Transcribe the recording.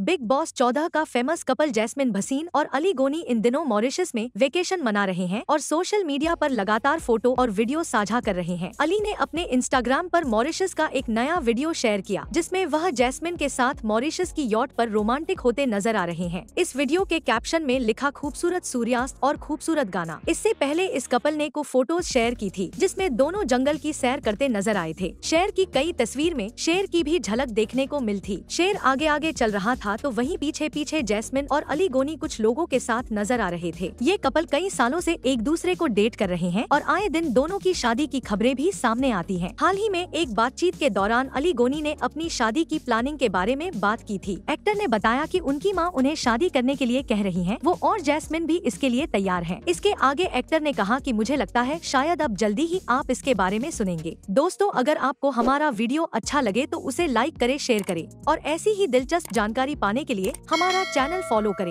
Big boss 14 का famous couple jasmine Bhasin और अली गोनी इन दिनों मॉरिशस में वेकेशन मना रहे हैं और सोशल मीडिया पर लगातार फोटो और वीडियो साझा कर रहे हैं अली ने अपने इंस्टाग्राम पर मॉरिशस का एक नया वीडियो शेयर किया जिसमें वह जैस्मिन के साथ मॉरिशस की यॉट पर रोमांटिक होते नजर आ रहे हैं इस वीडियो के कैप्शन में लिखा खूबसूरत सूर्यास्त और खूबसूरत गाना इससे पहले इस कपल ने को फोटोज शेयर की थी जिसमे दोनों जंगल की सैर करते नजर आए थे शेर की कई तस्वीर में शेर की भी झलक देखने को मिलती शेर आगे आगे चल रहा था था तो वहीं पीछे पीछे जैस्मिन और अली गोनी कुछ लोगों के साथ नजर आ रहे थे ये कपल कई सालों से एक दूसरे को डेट कर रहे हैं और आए दिन दोनों की शादी की खबरें भी सामने आती हैं। हाल ही में एक बातचीत के दौरान अली गोनी ने अपनी शादी की प्लानिंग के बारे में बात की थी एक्टर ने बताया की उनकी माँ उन्हें शादी करने के लिए कह रही है वो और जैसमिन भी इसके लिए तैयार है इसके आगे एक्टर ने कहा की मुझे लगता है शायद अब जल्दी ही आप इसके बारे में सुनेंगे दोस्तों अगर आपको हमारा वीडियो अच्छा लगे तो उसे लाइक करे शेयर करे और ऐसी ही दिलचस्प जानकारी जानकारी पाने के लिए हमारा चैनल फॉलो करें